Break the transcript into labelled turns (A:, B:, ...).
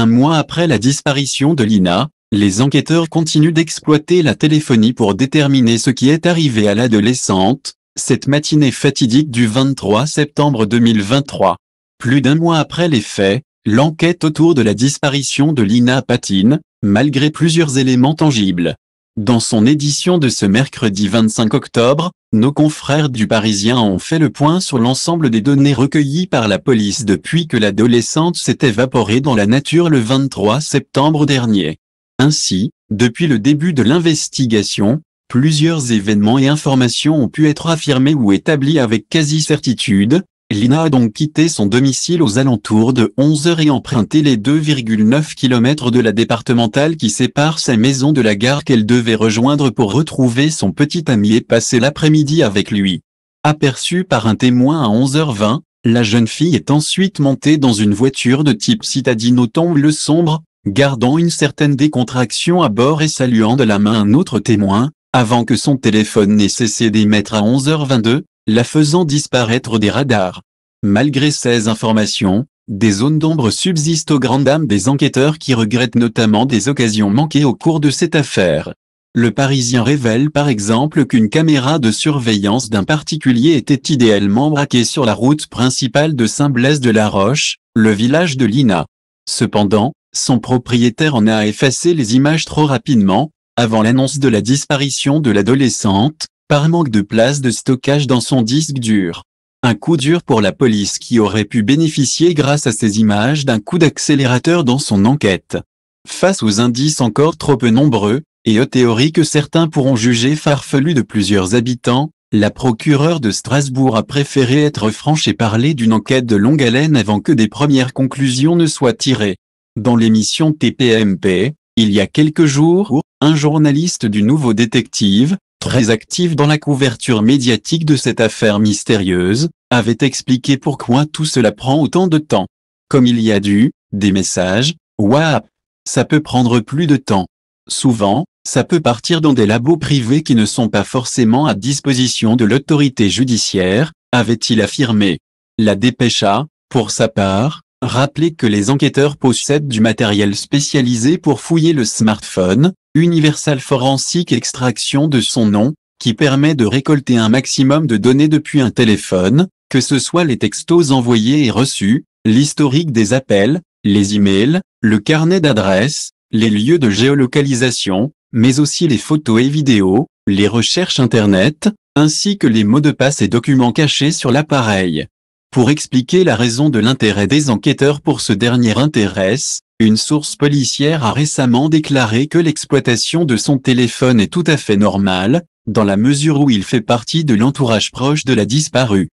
A: Un mois après la disparition de Lina, les enquêteurs continuent d'exploiter la téléphonie pour déterminer ce qui est arrivé à l'adolescente, cette matinée fatidique du 23 septembre 2023. Plus d'un mois après les faits, l'enquête autour de la disparition de Lina patine, malgré plusieurs éléments tangibles. Dans son édition de ce mercredi 25 octobre, nos confrères du Parisien ont fait le point sur l'ensemble des données recueillies par la police depuis que l'adolescente s'est évaporée dans la nature le 23 septembre dernier. Ainsi, depuis le début de l'investigation, plusieurs événements et informations ont pu être affirmés ou établis avec quasi-certitude, Lina a donc quitté son domicile aux alentours de 11 h et emprunté les 2,9 km de la départementale qui sépare sa maison de la gare qu'elle devait rejoindre pour retrouver son petit ami et passer l'après-midi avec lui. Aperçue par un témoin à 11h20, la jeune fille est ensuite montée dans une voiture de type citadine au le sombre, gardant une certaine décontraction à bord et saluant de la main un autre témoin, avant que son téléphone n'ait cessé d'émettre à 11h22, la faisant disparaître des radars. Malgré ces informations, des zones d'ombre subsistent aux grandes dames des enquêteurs qui regrettent notamment des occasions manquées au cours de cette affaire. Le Parisien révèle par exemple qu'une caméra de surveillance d'un particulier était idéalement braquée sur la route principale de Saint-Blaise-de-la-Roche, le village de Lina. Cependant, son propriétaire en a effacé les images trop rapidement, avant l'annonce de la disparition de l'adolescente, par manque de place de stockage dans son disque dur. Un coup dur pour la police qui aurait pu bénéficier grâce à ces images d'un coup d'accélérateur dans son enquête. Face aux indices encore trop peu nombreux, et aux théories que certains pourront juger farfelues de plusieurs habitants, la procureure de Strasbourg a préféré être franche et parler d'une enquête de longue haleine avant que des premières conclusions ne soient tirées. Dans l'émission TPMP, il y a quelques jours, un journaliste du Nouveau Détective, très actif dans la couverture médiatique de cette affaire mystérieuse, avait expliqué pourquoi tout cela prend autant de temps. Comme il y a du, des messages, waouh, ça peut prendre plus de temps. Souvent, ça peut partir dans des labos privés qui ne sont pas forcément à disposition de l'autorité judiciaire, avait-il affirmé. La dépêcha, pour sa part, Rappelez que les enquêteurs possèdent du matériel spécialisé pour fouiller le smartphone, Universal Forensic Extraction de son nom, qui permet de récolter un maximum de données depuis un téléphone, que ce soit les textos envoyés et reçus, l'historique des appels, les emails, le carnet d'adresses, les lieux de géolocalisation, mais aussi les photos et vidéos, les recherches Internet, ainsi que les mots de passe et documents cachés sur l'appareil pour expliquer la raison de l'intérêt des enquêteurs pour ce dernier intéresse, une source policière a récemment déclaré que l'exploitation de son téléphone est tout à fait normale, dans la mesure où il fait partie de l'entourage proche de la disparue.